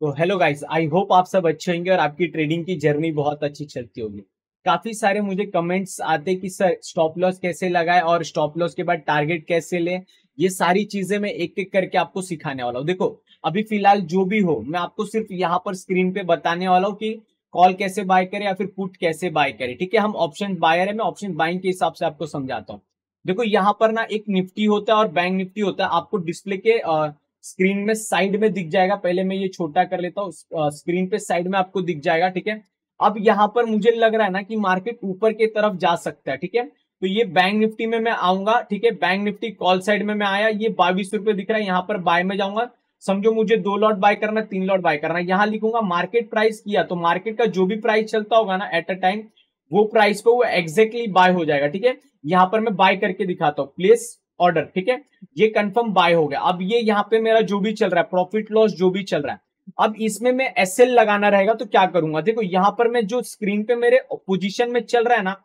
तो hello guys I hope आप सब अच्छे होंगे और आपकी ट्रेडिंग की जर्नी बहुत अच्छी चलती होगी काफी सारे मुझे कमेंट्स आते कि सर स्टॉप लॉस कैसे लगाए और स्टॉप लॉस के बाद टारगेट कैसे ले ये सारी चीजें मैं एक एक करके आपको सिखाने वाला हूँ देखो अभी फिलहाल जो भी हो मैं आपको सिर्फ यहाँ पर स्क्रीन पे बताने वाला हूँ कि कॉल कैसे बाय करें या फिर पुट कैसे बाय करें ठीक है हम ऑप्शन बायर है मैं ऑप्शन बाइंग के हिसाब से आपको समझाता हूँ देखो यहाँ पर ना एक निफ्टी होता है और बैंक निफ्टी होता है आपको डिस्प्ले के स्क्रीन में साइड में दिख जाएगा पहले मैं ये छोटा कर लेता हूँ स्क्रीन पे साइड में आपको दिख जाएगा ठीक है अब यहाँ पर मुझे लग रहा है ना कि मार्केट ऊपर की तरफ जा सकता है ठीक है तो ये बैंक निफ्टी में मैं आऊंगा ठीक है बैंक निफ्टी कॉल साइड में मैं आया ये बाईस रुपए दिख रहा है यहाँ पर बाय में जाऊंगा समझो मुझे दो लॉट बाय करना तीन लॉट बाय करना यहाँ लिखूंगा मार्केट प्राइस किया तो मार्केट का जो भी प्राइस चलता होगा ना एट अ टाइम वो प्राइस पे वो एग्जैक्टली बाय हो जाएगा ठीक है यहाँ पर मैं बाय करके दिखाता हूँ प्लेस ऑर्डर ठीक है ये कंफर्म बाय हो गया अब ये यहाँ पे मेरा जो भी चल रहा है प्रॉफिट लॉस जो भी चल रहा है अब इसमें मैं एस लगाना रहेगा तो क्या करूंगा देखो यहाँ पर मैं जो स्क्रीन पे मेरे पोजिशन में चल रहा है ना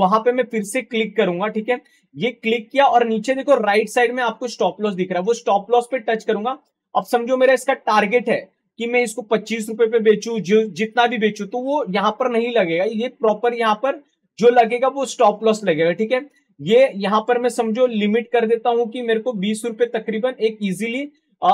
वहां पे मैं फिर से क्लिक करूंगा ठीक है ये क्लिक किया और नीचे देखो राइट साइड में आपको स्टॉप लॉस दिख रहा है वो स्टॉप लॉस पे टच करूंगा अब समझो मेरा इसका टारगेट है कि मैं इसको पच्चीस रुपए पे बेचू जो जितना भी बेचू तो वो यहां पर नहीं लगेगा ये प्रॉपर यहां पर जो लगेगा वो स्टॉप लॉस लगेगा ठीक है ये यहां पर मैं समझो लिमिट कर देता हूं कि मेरे को बीस रुपए तकरीबन एक इजीली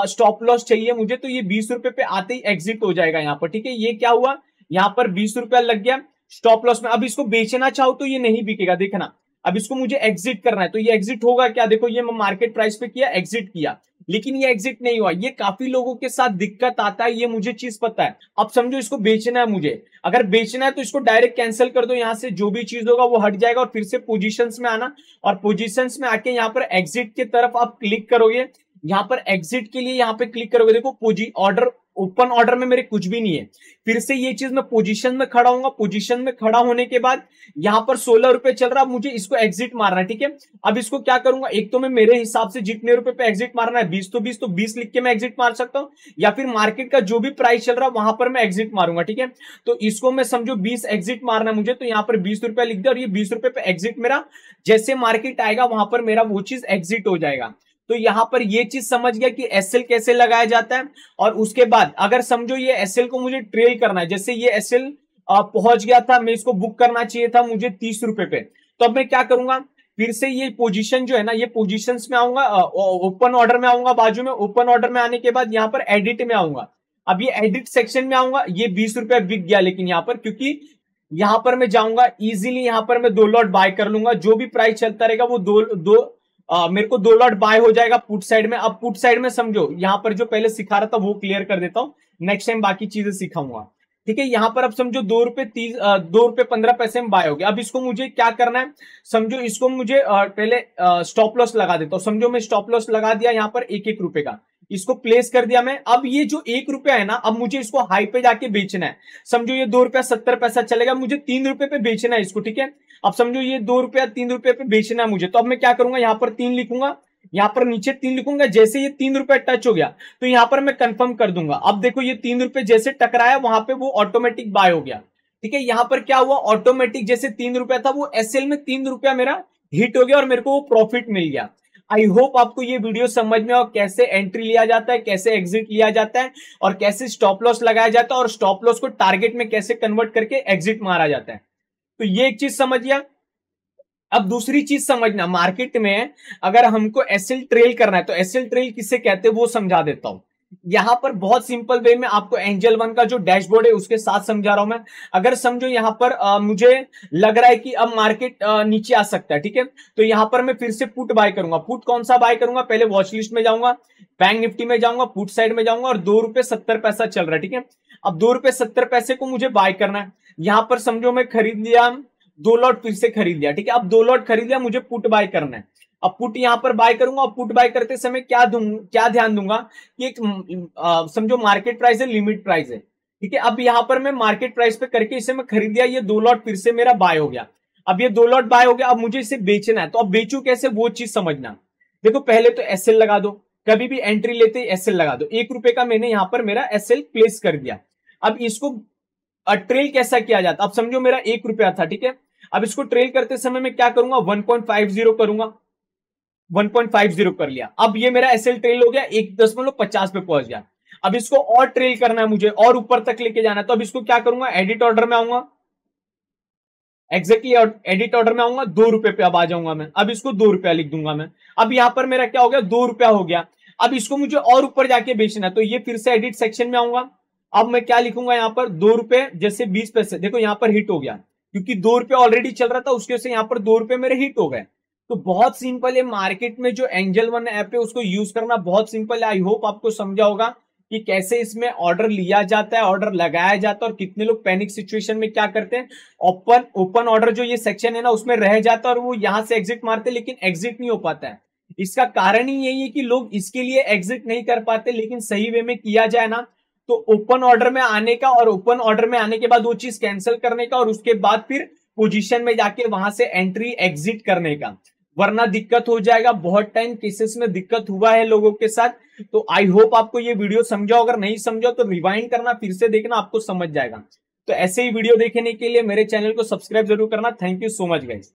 स्टॉप लॉस चाहिए मुझे तो ये बीस रुपए पे आते ही एग्जिट हो जाएगा यहाँ पर ठीक है ये क्या हुआ यहाँ पर बीस रुपया लग गया स्टॉप लॉस में अब इसको बेचना चाहो तो ये नहीं बिकेगा देखना अब इसको मुझे एग्जिट करना है तो ये एग्जिट होगा क्या देखो ये मार्केट प्राइस पे किया एग्जिट किया लेकिन ये एग्जिट नहीं हुआ ये काफी लोगों के साथ दिक्कत आता है ये मुझे चीज पता है अब समझो इसको बेचना है मुझे अगर बेचना है तो इसको डायरेक्ट कैंसिल कर दो यहां से जो भी चीज होगा वो हट जाएगा और फिर से पोजिशन में आना और पोजिशन में आके यहाँ पर एग्जिट की तरफ आप क्लिक करोगे यहाँ पर एग्जिट के लिए यहाँ पे क्लिक करोगे देखो पोजी ऑर्डर ओपन ऑर्डर में मेरे कुछ भी नहीं है फिर से ये चीज मैं पोजीशन में खड़ा होगा पोजीशन में खड़ा होने के बाद यहाँ पर सोलह रुपए चल रहा है मुझे इसको एग्जिट मारना है ठीक है अब इसको क्या करूंगा एक तो मैं मेरे हिसाब से जितने रुपए पे एग्जिट मारना है बीस तो बीस तो बीस लिख के मैं एग्जिट मार सकता हूँ या फिर मार्केट का जो भी प्राइस चल रहा है वहां पर मैं एग्जिट मारूंगा ठीक है तो इसको मैं समझो बीस एग्जिट मारना मुझे तो यहाँ पर बीस लिख दिया और ये बीस पे एग्जिट मेरा जैसे मार्केट आएगा वहां पर मेरा वो चीज एग्जिट हो जाएगा तो यहां पर ये चीज समझ गया कि एस कैसे लगाया जाता है और उसके बाद अगर समझो ये एस को मुझे ट्रेल करना है जैसे ये एस पहुंच गया था मैं इसको बुक करना चाहिए था मुझे तीस रुपए पे तो अब मैं क्या करूंगा फिर से ये पोजीशन जो है ना ये पोजीशन में आऊंगा ओपन ऑर्डर में आऊंगा बाजू में ओपन ऑर्डर में आने के बाद यहाँ पर एडिट में आऊंगा अब ये एडिट सेक्शन में आऊंगा ये बीस रुपया बिक गया लेकिन यहाँ पर क्योंकि यहां पर मैं जाऊंगा इजिली यहां पर मैं दो लॉट बाय कर लूंगा जो भी प्राइस चलता रहेगा वो दो दो आ, मेरे को दो लॉट बाय हो जाएगा पुट साइड में अब पुट साइड में समझो यहाँ पर जो पहले सिखा रहा था वो क्लियर कर देता हूँ नेक्स्ट टाइम बाकी चीजें सिखाऊंगा ठीक है यहाँ पर अब समझो दो रुपए तीस दो रुपए पंद्रह पैसे में बाय हो गया अब इसको मुझे क्या करना है समझो इसको मुझे पहले स्टॉप लॉस लगा देता हूँ समझो मैं स्टॉप लॉस लगा दिया यहाँ पर एक एक रुपए का इसको प्लेस कर दिया मैं अब ये जो एक रुपया है ना अब मुझे इसको हाई पे जाके बेचना है समझो ये दो रुपया सत्तर पैसा चलेगा मुझे तीन रुपए पे बेचना है इसको ठीक है अब समझो ये दो रुपया तीन रुपए पे बेचना है मुझे तो अब मैं क्या करूंगा यहाँ पर तीन लिखूंगा यहाँ पर नीचे तीन लिखूंगा जैसे ये तीन रुपए टच हो गया तो यहाँ पर मैं कंफर्म कर दूंगा अब देखो ये तीन रुपए जैसे टकराया वहां पे वो ऑटोमेटिक बाय हो गया ठीक है यहाँ पर क्या हुआ ऑटोमेटिक जैसे तीन रुपया था वो एस में तीन रुपया मेरा हिट हो गया और मेरे को वो प्रॉफिट मिल गया आई होप आपको ये वीडियो समझ में और कैसे एंट्री लिया जाता है कैसे एग्जिट लिया जाता है और कैसे स्टॉप लॉस लगाया जाता है और स्टॉप लॉस को टारगेट में कैसे कन्वर्ट करके एग्जिट मारा जाता है तो ये एक चीज गया अब दूसरी चीज समझना मार्केट में अगर हमको एसएल ट्रेल करना है तो एसएल ट्रेल किसे कहते हैं वो समझा देता हूं यहाँ पर बहुत सिंपल वे में आपको एंजल वन का जो डैशबोर्ड है उसके साथ समझा रहा हूं मैं अगर समझो यहाँ पर आ, मुझे लग रहा है कि अब मार्केट आ, नीचे आ सकता है ठीक है तो यहाँ पर मैं फिर से पुट बाय करूंगा पुट कौन सा बाय करूंगा पहले वॉचलिस्ट में जाऊंगा बैंक निफ्टी में जाऊंगा पुट साइड में जाऊंगा और दो रुपए सत्तर पैसा चल रहा है ठीक है अब दो रुपए सत्तर पैसे को मुझे बाय करना है यहाँ पर समझो मैं खरीद लिया दो लॉट फिर से खरीद लिया ठीक है अब दो लॉट खरीद लिया मुझे पुट बाय करना है अब पुट यहां पर बाय करूंगा और पुट बाय करते समय क्या दूंगा क्या ध्यान दूंगा कि एक समझो मार्केट प्राइस है लिमिट प्राइस है ठीक है अब यहाँ पर मैं मार्केट प्राइस पे करके इसे मैं खरीद दिया ये दो लॉट फिर से मेरा बाय हो गया अब ये दो लॉट बाय हो गया अब मुझे इसे बेचना है तो अब बेचू कैसे वो चीज समझना देखो पहले तो एस लगा दो कभी भी एंट्री लेते एस एल लगा दो एक रुपए का मैंने यहां पर मेरा एस प्लेस कर दिया अब इसको ट्रेल कैसा किया जाता अब समझो मेरा एक रुपया था ठीक है अब इसको ट्रेल करते समय मैं क्या करूंगा 1.50 करूंगा 1.50 कर लिया अब ये मेरा एसएल ट्रेल हो गया एक दशमलव पचास पे पहुंच गया अब इसको और ट्रेल करना है मुझे और ऊपर तक लेके जाना है तो अब इसको क्या करूंगा एडिट ऑर्डर में आऊंगा एग्जैक्टली एडिट ऑर्डर में आऊंगा दो रुपए पे अब आ जाऊंगा मैं अब इसको दो रुपया लिख दूंगा मैं अब यहां पर मेरा क्या हो गया दो रुपया हो गया अब इसको मुझे और ऊपर जाके बेचना है तो ये फिर से एडिट सेक्शन में आऊंगा अब मैं क्या लिखूंगा यहाँ पर दो रुपए जैसे बीस पैसे देखो यहाँ पर हिट हो गया क्योंकि दो रुपया ऑलरेडी चल रहा था उसके से यहाँ पर दो रुपये मेरे हिट हो गए तो बहुत सिंपल है मार्केट में जो एंजल वन ऐप है उसको यूज करना बहुत सिंपल है आई होप आपको समझा होगा कि कैसे इसमें ऑर्डर लिया जाता है ऑर्डर लगाया जाता है और कितने लोग पैनिक सिचुएशन में क्या करते हैं ओपन ओपन ऑर्डर जो ये सेक्शन है ना उसमें रह जाता है और वो यहां से एग्जिट मारते हैं लेकिन एग्जिट नहीं हो पाता है इसका कारण ही यही है कि लोग इसके लिए एग्जिट नहीं कर पाते लेकिन सही वे में किया जाए ना तो ओपन ऑर्डर में आने का और ओपन ऑर्डर में आने के बाद वो चीज कैंसिल करने का और उसके बाद फिर पोजिशन में जाके वहां से एंट्री एग्जिट करने का वरना दिक्कत हो जाएगा बहुत टाइम केसेस में दिक्कत हुआ है लोगों के साथ तो आई होप आपको ये वीडियो समझाओ अगर नहीं समझाओ तो रिवाइंड करना फिर से देखना आपको समझ जाएगा तो ऐसे ही वीडियो देखने के लिए मेरे चैनल को सब्सक्राइब जरूर करना thank you so much guys